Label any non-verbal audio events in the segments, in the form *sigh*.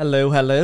Hello, hello.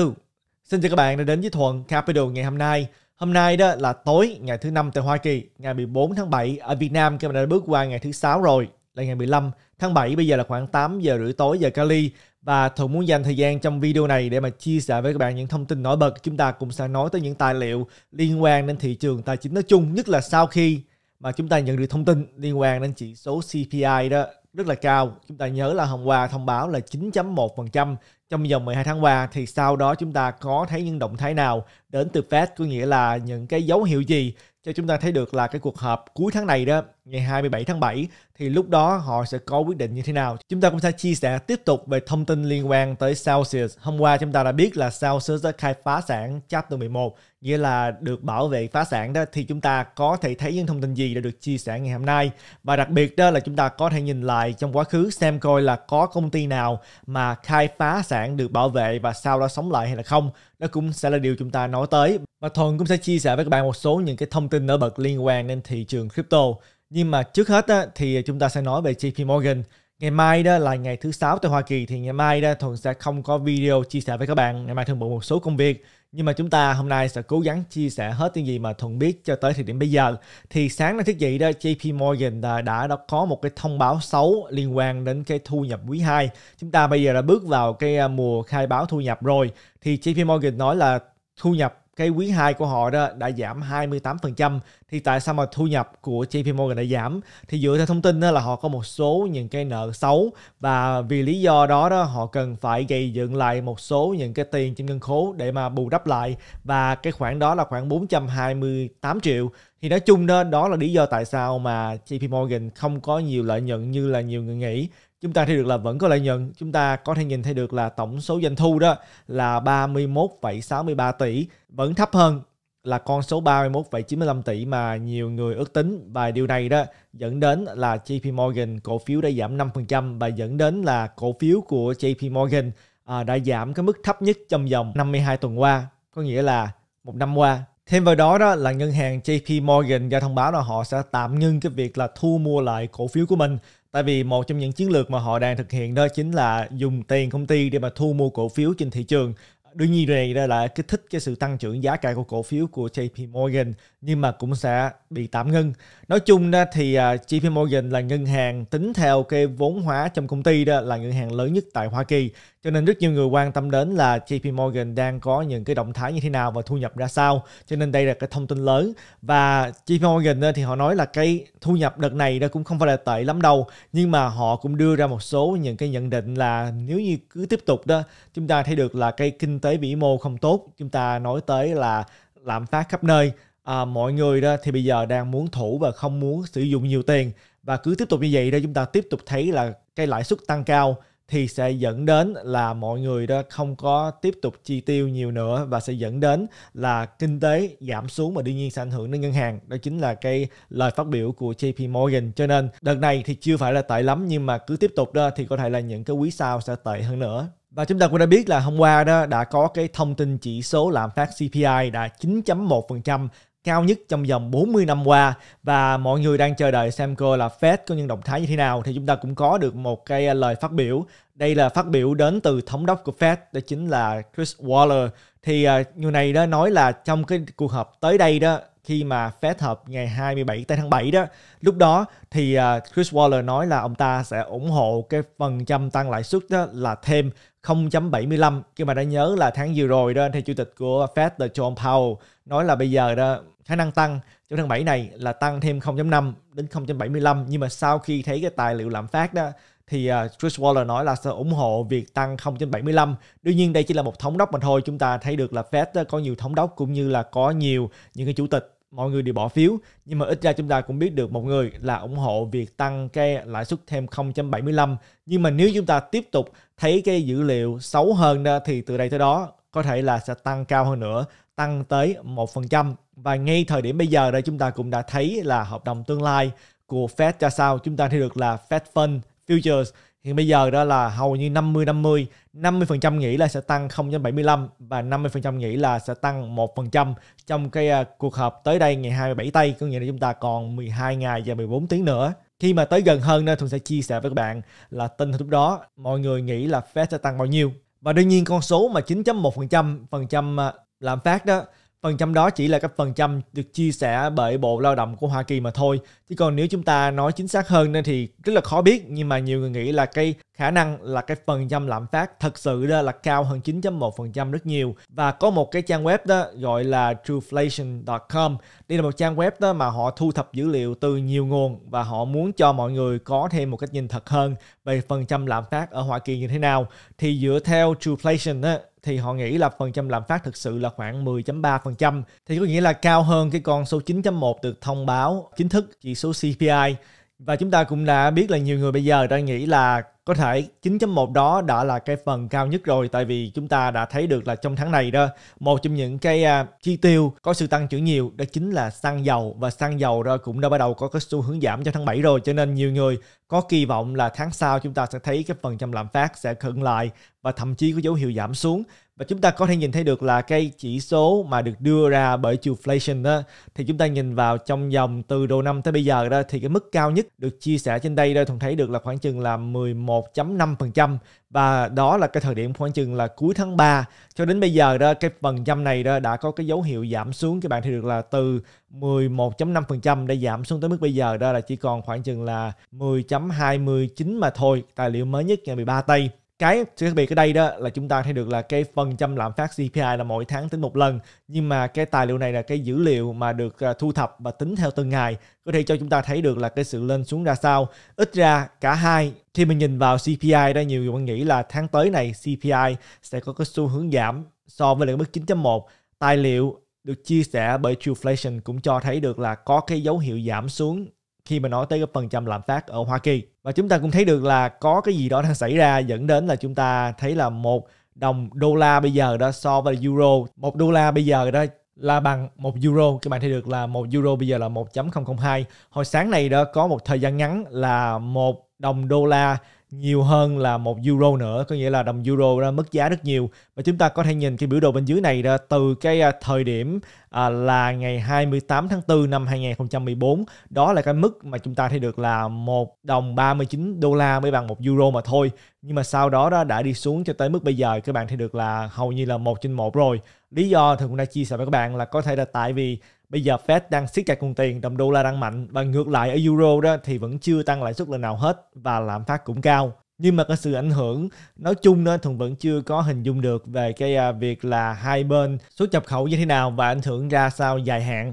Xin chào các bạn đã đến với Thuận Capital ngày hôm nay. Hôm nay đó là tối ngày thứ năm tại Hoa Kỳ, ngày 14 tháng 7 ở Việt Nam các bạn đã bước qua ngày thứ sáu rồi, là ngày 15 tháng 7 bây giờ là khoảng 8 giờ rưỡi tối giờ Cali và Thuận muốn dành thời gian trong video này để mà chia sẻ với các bạn những thông tin nổi bật. Chúng ta cũng sẽ nói tới những tài liệu liên quan đến thị trường tài chính nói chung, nhất là sau khi mà chúng ta nhận được thông tin liên quan đến chỉ số CPI đó rất là cao. Chúng ta nhớ là hôm qua thông báo là 9.1% trong vòng 12 tháng qua thì sau đó chúng ta có thấy những động thái nào đến từ Fed có nghĩa là những cái dấu hiệu gì cho chúng ta thấy được là cái cuộc họp cuối tháng này đó, ngày 27 tháng 7 thì lúc đó họ sẽ có quyết định như thế nào. Chúng ta cũng sẽ chia sẻ tiếp tục về thông tin liên quan tới Celsius. Hôm qua chúng ta đã biết là Celsius đã khai phá sản chapter 11, nghĩa là được bảo vệ phá sản đó thì chúng ta có thể thấy những thông tin gì đã được chia sẻ ngày hôm nay. Và đặc biệt đó là chúng ta có thể nhìn lại trong quá khứ xem coi là có công ty nào mà khai phá sản được bảo vệ và sau đó sống lại hay là không. Đó cũng sẽ là điều chúng ta nói tới và Thuận cũng sẽ chia sẻ với các bạn một số những cái thông tin nổi bật liên quan đến thị trường crypto. Nhưng mà trước hết á, thì chúng ta sẽ nói về JP Morgan. Ngày mai đó là ngày thứ sáu tại Hoa Kỳ thì ngày mai đó Thuận sẽ không có video chia sẻ với các bạn. Ngày mai thường bận một số công việc. Nhưng mà chúng ta hôm nay sẽ cố gắng chia sẻ hết những gì mà Thuận biết cho tới thời điểm bây giờ. Thì sáng nay thiết gì đó JP Morgan đã, đã, đã có một cái thông báo xấu liên quan đến cái thu nhập quý 2. Chúng ta bây giờ đã bước vào cái à, mùa khai báo thu nhập rồi. Thì JP Morgan nói là thu nhập cái quý 2 của họ đó đã giảm 28% thì tại sao mà thu nhập của JP Morgan đã giảm thì dựa theo thông tin đó là họ có một số những cái nợ xấu và vì lý do đó đó họ cần phải gây dựng lại một số những cái tiền trên ngân khố để mà bù đắp lại và cái khoản đó là khoảng 428 triệu thì nói chung đó đó là lý do tại sao mà JP Morgan không có nhiều lợi nhuận như là nhiều người nghĩ chúng ta thấy được là vẫn có lợi nhuận chúng ta có thể nhìn thấy được là tổng số doanh thu đó là 31,63 tỷ vẫn thấp hơn là con số 31,95 tỷ mà nhiều người ước tính và điều này đó dẫn đến là JP Morgan cổ phiếu đã giảm 5% và dẫn đến là cổ phiếu của JP Morgan à, đã giảm cái mức thấp nhất trong vòng 52 tuần qua, có nghĩa là một năm qua. Thêm vào đó đó là ngân hàng JP Morgan ra thông báo là họ sẽ tạm ngưng cái việc là thu mua lại cổ phiếu của mình tại vì một trong những chiến lược mà họ đang thực hiện đó chính là dùng tiền công ty để mà thu mua cổ phiếu trên thị trường đương nhiên này đây là kích thích cái sự tăng trưởng giá cả của cổ phiếu của JP Morgan nhưng mà cũng sẽ bị tạm ngưng nói chung đó thì à, JP Morgan là ngân hàng tính theo cái vốn hóa trong công ty đó là ngân hàng lớn nhất tại Hoa Kỳ cho nên rất nhiều người quan tâm đến là JP Morgan đang có những cái động thái như thế nào và thu nhập ra sao cho nên đây là cái thông tin lớn và JP Morgan thì họ nói là cái thu nhập đợt này đó cũng không phải là tệ lắm đâu nhưng mà họ cũng đưa ra một số những cái nhận định là nếu như cứ tiếp tục đó chúng ta thấy được là cái kinh tế tế vĩ mô không tốt chúng ta nói tới là lạm phát khắp nơi à, mọi người đó thì bây giờ đang muốn thủ và không muốn sử dụng nhiều tiền và cứ tiếp tục như vậy đó chúng ta tiếp tục thấy là cái lãi suất tăng cao thì sẽ dẫn đến là mọi người đó không có tiếp tục chi tiêu nhiều nữa và sẽ dẫn đến là kinh tế giảm xuống và đương nhiên sẽ ảnh hưởng đến ngân hàng đó chính là cái lời phát biểu của JP Morgan cho nên đợt này thì chưa phải là tệ lắm nhưng mà cứ tiếp tục đó thì có thể là những cái quý sau sẽ tệ hơn nữa và chúng ta cũng đã biết là hôm qua đó đã có cái thông tin chỉ số lạm phát CPI đã 9.1% cao nhất trong vòng 40 năm qua và mọi người đang chờ đợi xem coi là Fed có những động thái như thế nào thì chúng ta cũng có được một cái lời phát biểu. Đây là phát biểu đến từ thống đốc của Fed đó chính là Chris Waller. Thì à, người này đó nói là trong cái cuộc họp tới đây đó khi mà Fed họp ngày 27 tháng 7 đó, lúc đó thì à, Chris Waller nói là ông ta sẽ ủng hộ cái phần trăm tăng lãi suất đó là thêm 0.75 nhưng mà đã nhớ là tháng vừa rồi đó thì chủ tịch của Fed là John Powell nói là bây giờ đó khả năng tăng trong tháng 7 này là tăng thêm 0.5 đến 0.75 nhưng mà sau khi thấy cái tài liệu lạm phát đó thì uh, Chris Waller nói là sẽ ủng hộ việc tăng 0.75. Đương nhiên đây chỉ là một thống đốc mà thôi. Chúng ta thấy được là Fed có nhiều thống đốc cũng như là có nhiều những cái chủ tịch mọi người đều bỏ phiếu nhưng mà ít ra chúng ta cũng biết được một người là ủng hộ việc tăng cái lãi suất thêm 0.75 nhưng mà nếu chúng ta tiếp tục thấy cái dữ liệu xấu hơn đó thì từ đây tới đó có thể là sẽ tăng cao hơn nữa tăng tới 1% và ngay thời điểm bây giờ đây chúng ta cũng đã thấy là hợp đồng tương lai của Fed ra sao chúng ta thấy được là Fed Fund Futures Hiện bây giờ đó là hầu như 50-50, 50% nghĩ là sẽ tăng 0.75 và 50% nghĩ là sẽ tăng 1% trong cái à, cuộc họp tới đây ngày 27 Tây, có nghĩa là chúng ta còn 12 ngày và 14 tiếng nữa. Khi mà tới gần hơn nên Thuận sẽ chia sẻ với các bạn là tin lúc đó mọi người nghĩ là Fed sẽ tăng bao nhiêu. Và đương nhiên con số mà 9.1% phần trăm à, lạm phát đó Phần trăm đó chỉ là các phần trăm được chia sẻ bởi Bộ Lao động của Hoa Kỳ mà thôi. Chứ còn nếu chúng ta nói chính xác hơn nên thì rất là khó biết nhưng mà nhiều người nghĩ là cái khả năng là cái phần trăm lạm phát thật sự đó là cao hơn 9.1% rất nhiều. Và có một cái trang web đó gọi là trueflation.com. Đây là một trang web đó mà họ thu thập dữ liệu từ nhiều nguồn và họ muốn cho mọi người có thêm một cách nhìn thật hơn về phần trăm lạm phát ở Hoa Kỳ như thế nào thì dựa theo Trueflation á, thì họ nghĩ là phần trăm lạm phát thực sự là khoảng 10.3% thì có nghĩa là cao hơn cái con số 9.1 được thông báo chính thức chỉ số CPI và chúng ta cũng đã biết là nhiều người bây giờ đang nghĩ là có thể 9.1 đó đã là cái phần cao nhất rồi tại vì chúng ta đã thấy được là trong tháng này đó một trong những cái uh, chi tiêu có sự tăng trưởng nhiều đó chính là xăng dầu và xăng dầu đó cũng đã bắt đầu có cái xu hướng giảm trong tháng 7 rồi cho nên nhiều người có kỳ vọng là tháng sau chúng ta sẽ thấy cái phần trăm lạm phát sẽ khựng lại và thậm chí có dấu hiệu giảm xuống và chúng ta có thể nhìn thấy được là cái chỉ số mà được đưa ra bởi Juflation đó thì chúng ta nhìn vào trong dòng từ đầu năm tới bây giờ đó thì cái mức cao nhất được chia sẻ trên đây đây thường thấy được là khoảng chừng là 11.5% và đó là cái thời điểm khoảng chừng là cuối tháng 3 cho đến bây giờ đó cái phần trăm này đó đã có cái dấu hiệu giảm xuống các bạn thì được là từ 11.5% đã giảm xuống tới mức bây giờ đó là chỉ còn khoảng chừng là 10.29 mà thôi tài liệu mới nhất ngày 13 tây cái sự khác biệt ở đây đó là chúng ta thấy được là cái phần trăm lạm phát CPI là mỗi tháng tính một lần nhưng mà cái tài liệu này là cái dữ liệu mà được à, thu thập và tính theo từng ngày có thể cho chúng ta thấy được là cái sự lên xuống ra sao ít ra cả hai khi mình nhìn vào CPI đó nhiều người nghĩ là tháng tới này CPI sẽ có cái xu hướng giảm so với lại mức 9.1 tài liệu được chia sẻ bởi Trueflation cũng cho thấy được là có cái dấu hiệu giảm xuống khi mà nói tới cái phần trăm lạm phát ở Hoa Kỳ và chúng ta cũng thấy được là có cái gì đó đang xảy ra dẫn đến là chúng ta thấy là một đồng đô la bây giờ đó so với euro một đô la bây giờ đó là bằng một euro các bạn thấy được là một euro bây giờ là 1.002 hồi sáng này đó có một thời gian ngắn là một đồng đô la nhiều hơn là một euro nữa có nghĩa là đồng euro đã mất giá rất nhiều và chúng ta có thể nhìn cái biểu đồ bên dưới này ra từ cái à, thời điểm à, là ngày 28 tháng 4 năm 2014 đó là cái mức mà chúng ta thấy được là một đồng 39 đô la mới bằng một euro mà thôi nhưng mà sau đó đó đã đi xuống cho tới mức bây giờ các bạn thấy được là hầu như là một trên một rồi lý do thì cũng đã chia sẻ với các bạn là có thể là tại vì Bây giờ Fed đang siết chặt cùng tiền, đồng đô la đang mạnh và ngược lại ở euro đó thì vẫn chưa tăng lãi suất lần nào hết và lạm phát cũng cao. Nhưng mà cái sự ảnh hưởng nói chung đó thường vẫn chưa có hình dung được về cái à, việc là hai bên xuất nhập khẩu như thế nào và ảnh hưởng ra sao dài hạn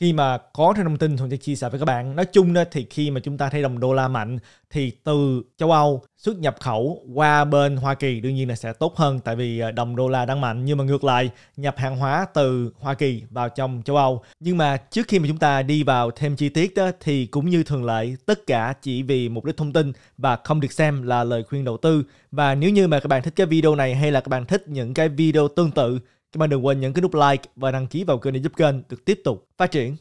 khi mà có thêm thông tin thuận sẽ chia sẻ với các bạn nói chung đó thì khi mà chúng ta thấy đồng đô la mạnh thì từ châu âu xuất nhập khẩu qua bên hoa kỳ đương nhiên là sẽ tốt hơn tại vì ờ, đồng đô la đang mạnh nhưng mà ngược lại nhập hàng hóa từ hoa kỳ vào trong châu âu nhưng mà trước khi mà chúng ta đi vào thêm chi tiết đó thì cũng như thường lệ tất cả chỉ vì mục đích thông tin và không được xem là lời khuyên đầu tư và nếu như mà các bạn thích cái video này hay là các bạn thích những cái video tương tự các bạn đừng quên nhấn cái nút like và đăng ký vào kênh để giúp kênh được tiếp tục phát triển.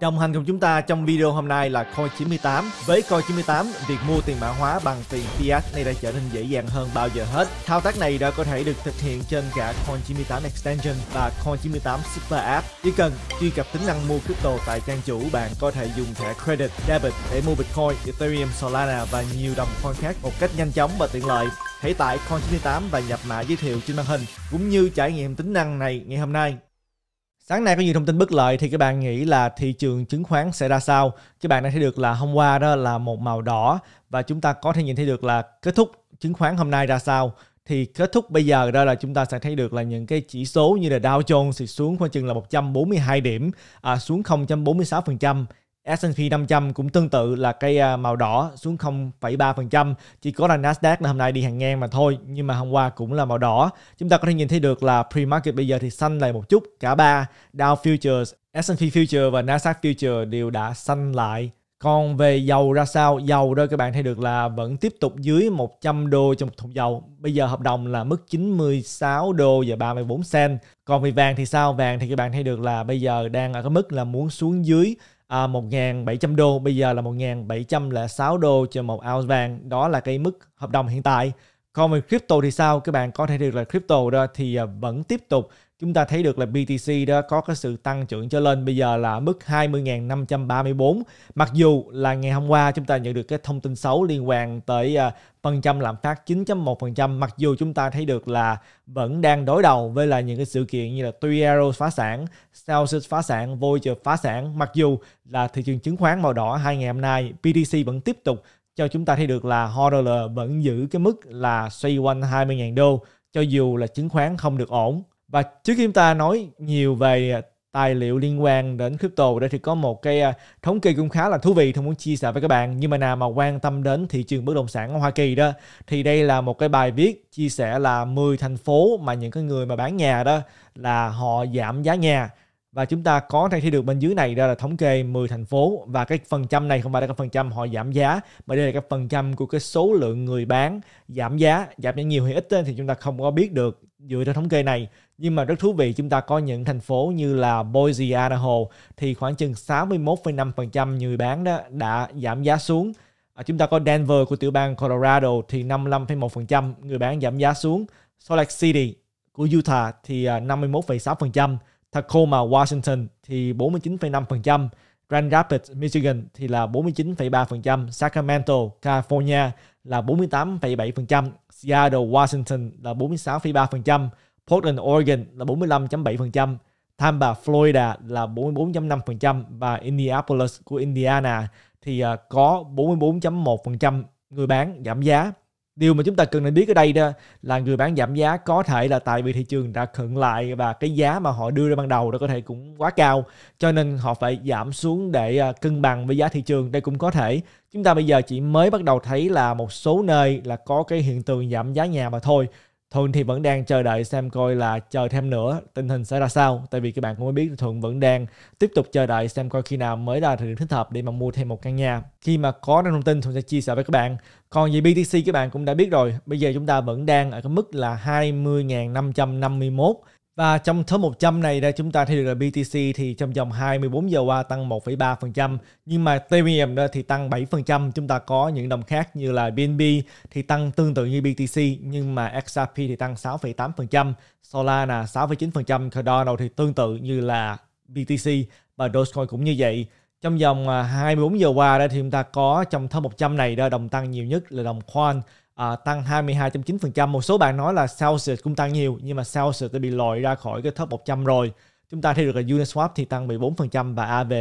Đồng hành cùng chúng ta trong video hôm nay là Coin 98. Với Coin 98, việc mua tiền mã hóa bằng tiền fiat này đã trở nên dễ dàng hơn bao giờ hết. Thao tác này đã có thể được thực hiện trên cả Coin 98 Extension và Coin 98 Super App. Chỉ cần truy cập tính năng mua crypto tại trang chủ, bạn có thể dùng thẻ credit, debit để mua Bitcoin, Ethereum, Solana và nhiều đồng coin khác một cách nhanh chóng và tiện lợi. Hãy tải Coin 98 và nhập mã giới thiệu trên màn hình cũng như trải nghiệm tính năng này ngày hôm nay. Sáng nay có nhiều thông tin bất lợi thì các bạn nghĩ là thị trường chứng khoán sẽ ra sao? Các bạn đã thấy được là hôm qua đó là một màu đỏ và chúng ta có thể nhìn thấy được là kết thúc chứng khoán hôm nay ra sao thì kết thúc bây giờ đó là chúng ta sẽ thấy được là những cái chỉ số như là Dow Jones thì xuống khoảng chừng là 142 điểm à, xuống 0.46%, S&P 500 cũng tương tự là cây à, màu đỏ xuống 0,3%. Chỉ có là Nasdaq là hôm nay đi hàng ngang mà thôi, nhưng mà hôm qua cũng là màu đỏ. Chúng ta có thể nhìn thấy được là pre-market bây giờ thì xanh lại một chút. Cả ba Dow Futures, S&P Futures và Nasdaq Futures đều đã xanh lại. Còn về dầu ra sao? Dầu đó các bạn thấy được là vẫn tiếp tục dưới 100 đô trong một thùng dầu. Bây giờ hợp đồng là mức 96 đô và 34 cent. Còn về vàng thì sao? Vàng thì các bạn thấy được là bây giờ đang ở cái mức là muốn xuống dưới 1.700 à, đô bây giờ là 1.706 đô cho một ounce vàng đó là cái mức hợp đồng hiện tại còn về crypto thì sao các bạn có thể được là crypto đó thì à, vẫn tiếp tục chúng ta thấy được là BTC đó có cái sự tăng trưởng trở lên bây giờ là mức 20.534 mặc dù là ngày hôm qua chúng ta nhận được cái thông tin xấu liên quan tới à, phần trăm lạm phát 9.1% mặc dù chúng ta thấy được là vẫn đang đối đầu với là những cái sự kiện như là Tuiero phá sản, Celsius phá sản, Voyager phá sản mặc dù là thị trường chứng khoán màu đỏ hai ngày hôm nay BTC vẫn tiếp tục cho chúng ta thấy được là HODL vẫn giữ cái mức là xoay quanh 20.000 đô cho dù là chứng khoán không được ổn và trước khi chúng ta nói nhiều về à, tài liệu liên quan đến crypto đây thì có một cái à, thống kê cũng khá là thú vị tôi muốn chia sẻ với các bạn nhưng mà nào mà quan tâm đến thị trường bất động sản ở Hoa Kỳ đó thì đây là một cái bài viết chia sẻ là 10 thành phố mà những cái người mà bán nhà đó là họ giảm giá nhà và chúng ta có thể thấy được bên dưới này đó là thống kê 10 thành phố và cái phần trăm này không phải là cái phần trăm họ giảm giá mà đây là cái phần trăm của cái số lượng người bán giảm giá giảm giá nhiều hay ít thì chúng ta không có biết được dựa theo thống kê này nhưng mà rất thú vị chúng ta có những thành phố như là Boise, Idaho thì khoảng chừng 61,5% người bán đó đã giảm giá xuống. À, chúng ta có Denver của tiểu bang Colorado thì 55,1% người bán giảm giá xuống. Salt Lake City của Utah thì 51,6%, à, Tacoma, Washington thì 49,5%, Grand Rapids, Michigan thì là 49,3%, Sacramento, California là 48,7%, Seattle, Washington là 46,3%, Portland, Oregon là 45.7%, Tampa, Florida là 44.5% và Indianapolis của Indiana thì à, có 44.1% người bán giảm giá. Điều mà chúng ta cần nên biết ở đây đó là người bán giảm giá có thể là tại vì thị trường đã khựng lại và cái giá mà họ đưa ra ban đầu đó có thể cũng quá cao cho nên họ phải giảm xuống để à, cân bằng với giá thị trường đây cũng có thể chúng ta bây giờ chỉ mới bắt đầu thấy là một số nơi là có cái hiện tượng giảm giá nhà mà thôi Thuận thì vẫn đang chờ đợi xem coi là chờ thêm nữa tình hình sẽ ra sao. Tại vì các bạn cũng mới biết Thuận vẫn đang tiếp tục chờ đợi xem coi khi nào mới là thời điểm thích hợp để mà mua thêm một căn nhà. Khi mà có những thông tin Thuận sẽ chia sẻ với các bạn. Còn về BTC các bạn cũng đã biết rồi. Bây giờ chúng ta vẫn đang ở cái mức là 20.551 và trong top 100 này đây chúng ta thấy được là BTC thì trong vòng 24 giờ qua tăng 1,3% nhưng mà Ethereum thì tăng 7%. Chúng ta có những đồng khác như là BNB thì tăng tương tự như BTC nhưng mà XRP thì tăng 6,8%, Solana 6,9%, Cardano thì tương tự như là BTC và Dogecoin cũng như vậy trong vòng 24 à, giờ qua đây thì chúng ta có trong top 100 này đó đồng tăng nhiều nhất là đồng Quan à, tăng 22.9%. Một số bạn nói là Celsius cũng tăng nhiều nhưng mà Celsius đã bị loại ra khỏi cái top 100 rồi. Chúng ta thấy được là Uniswap thì tăng 14% và AV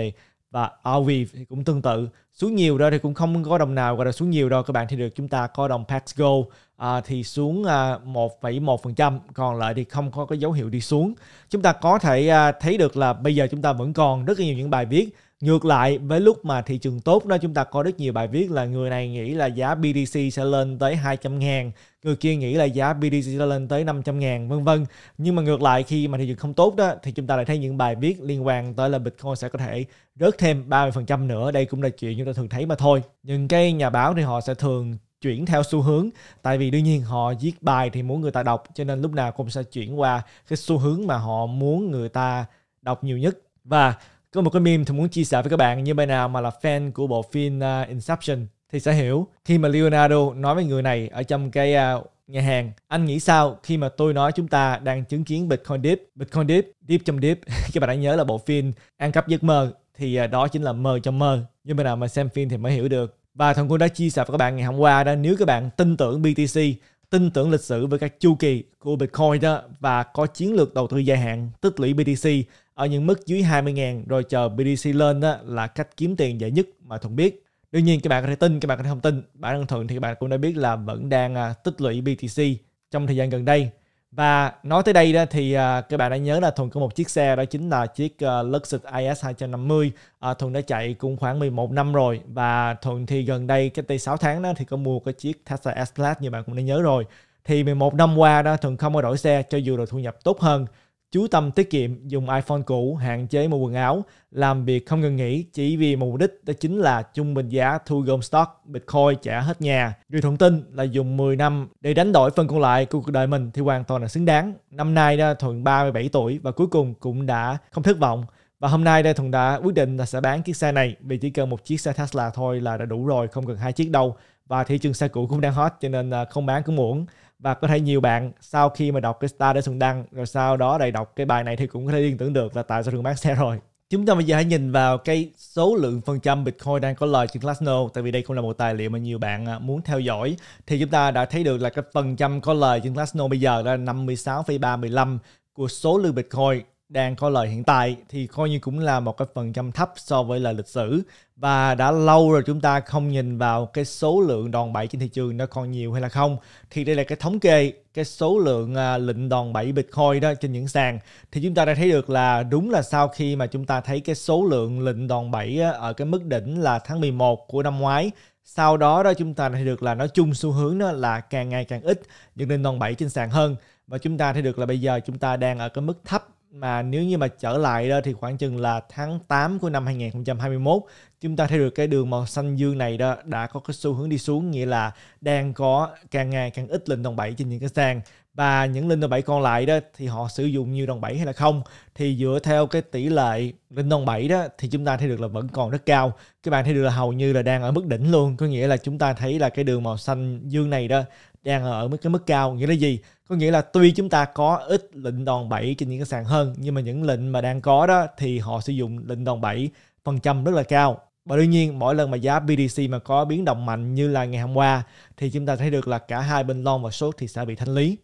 và rv thì cũng tương tự. Xuống nhiều đó thì cũng không có đồng nào gọi là xuống nhiều đâu các bạn thì được chúng ta có đồng Paxgo à, thì xuống à, 1,1% còn lại thì không có cái dấu hiệu đi xuống. Chúng ta có thể à, thấy được là bây giờ chúng ta vẫn còn rất là nhiều những bài viết Ngược lại với lúc mà thị trường tốt đó chúng ta có rất nhiều bài viết là người này nghĩ là giá BTC sẽ lên tới 200 ngàn, người kia nghĩ là giá BTC sẽ lên tới 500 ngàn vân vân. Nhưng mà ngược lại khi mà thị trường không tốt đó thì chúng ta lại thấy những bài viết liên quan tới là Bitcoin sẽ có thể rớt thêm 30% nữa. Đây cũng là chuyện chúng ta thường thấy mà thôi. Nhưng cái nhà báo thì họ sẽ thường chuyển theo xu hướng tại vì đương nhiên họ viết bài thì muốn người ta đọc cho nên lúc nào cũng sẽ chuyển qua cái xu hướng mà họ muốn người ta đọc nhiều nhất và có một cái meme thì muốn chia sẻ với các bạn như bên nào mà là fan của bộ phim uh, Inception thì sẽ hiểu khi mà Leonardo nói với người này ở trong cái uh, nhà hàng anh nghĩ sao khi mà tôi nói chúng ta đang chứng kiến Bitcoin dip Bitcoin dip dip trong dip *laughs* các bạn đã nhớ là bộ phim ăn cắp giấc mơ thì uh, đó chính là mơ trong mơ nhưng bên nào mà xem phim thì mới hiểu được và thằng quân đã chia sẻ với các bạn ngày hôm qua đó nếu các bạn tin tưởng BTC tin tưởng lịch sử với các chu kỳ của Bitcoin đó và có chiến lược đầu tư dài hạn tích lũy BTC ở những mức dưới 20.000 rồi chờ BTC lên đó là cách kiếm tiền dễ nhất mà Thuận biết. Đương nhiên các bạn có thể tin, các bạn có thể không tin. Bản thân Thuận thì các bạn cũng đã biết là vẫn đang à, tích lũy BTC trong thời gian gần đây. Và nói tới đây đó thì à, các bạn đã nhớ là Thuận có một chiếc xe đó chính là chiếc à, Lexus IS 250. Thuận đã chạy cũng khoảng 11 năm rồi và Thuận thì gần đây cách đây 6 tháng đó thì có mua cái chiếc Tesla S-Class như bạn cũng đã nhớ rồi. Thì 11 năm qua đó Thuận không có đổi xe cho dù là thu nhập tốt hơn chú tâm tiết kiệm dùng iPhone cũ hạn chế mua quần áo, làm việc không ngừng nghỉ chỉ vì mục đích đó chính là trung bình giá thu gom stock Bitcoin trả hết nhà. Điều thông tin là dùng 10 năm để đánh đổi phần còn lại của cuộc đời mình thì hoàn toàn là xứng đáng. Năm nay đã Thuận 37 tuổi và cuối cùng cũng đã không thất vọng. Và hôm nay đây Thuận đã quyết định là sẽ bán chiếc xe này vì chỉ cần một chiếc xe Tesla thôi là đã đủ rồi, không cần hai chiếc đâu. Và thị trường xe cũ cũng đang hot cho nên à, không bán cũng muộn và có thể nhiều bạn sau khi mà đọc cái Star để Xuân Đăng rồi sau đó lại đọc cái bài này thì cũng có thể liên tưởng được là tại sao Thường bán xe rồi chúng ta bây giờ hãy nhìn vào cái số lượng phần trăm Bitcoin đang có lời trên Glassnode tại vì đây không là một tài liệu mà nhiều bạn à, muốn theo dõi thì chúng ta đã thấy được là cái phần trăm có lời trên Glassnode bây giờ là 56,35 của số lượng Bitcoin đang có lời hiện tại thì coi như cũng là một cái phần trăm thấp so với lời lịch sử và đã lâu rồi chúng ta không nhìn vào cái số lượng đòn bẩy trên thị trường nó còn nhiều hay là không thì đây là cái thống kê cái số lượng à, lệnh đòn bẩy Bitcoin đó trên những sàn thì chúng ta đã thấy được là đúng là sau khi mà chúng ta thấy cái số lượng lệnh đòn bẩy ở cái mức đỉnh là tháng 11 của năm ngoái sau đó đó chúng ta thấy được là nói chung xu hướng đó là càng ngày càng ít những lệnh đòn bẩy trên sàn hơn và chúng ta thấy được là bây giờ chúng ta đang ở cái mức thấp mà nếu như mà trở lại đó thì khoảng chừng là tháng 8 của năm 2021 chúng ta thấy được cái đường màu xanh dương này đó đã có cái xu hướng đi xuống nghĩa là đang có càng ngày càng ít linh đồng bảy trên những cái sàn và những linh đồng bảy còn lại đó thì họ sử dụng nhiều đồng bảy hay là không thì dựa theo cái tỷ lệ linh đồng bảy đó thì chúng ta thấy được là vẫn còn rất cao các bạn thấy được là hầu như là đang ở mức đỉnh luôn có nghĩa là chúng ta thấy là cái đường màu xanh dương này đó đang ở mức cái mức cao nghĩa là gì có nghĩa là tuy chúng ta có ít lệnh đòn bẩy trên những cái sàn hơn nhưng mà những lệnh mà đang có đó thì họ sử dụng lệnh đòn bẩy phần trăm rất là cao và đương nhiên mỗi lần mà giá BTC mà có biến động mạnh như là ngày hôm qua thì chúng ta thấy được là cả hai bên long và short thì sẽ bị thanh lý.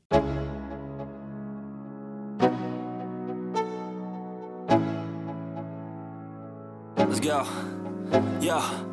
Let's go. Yeah.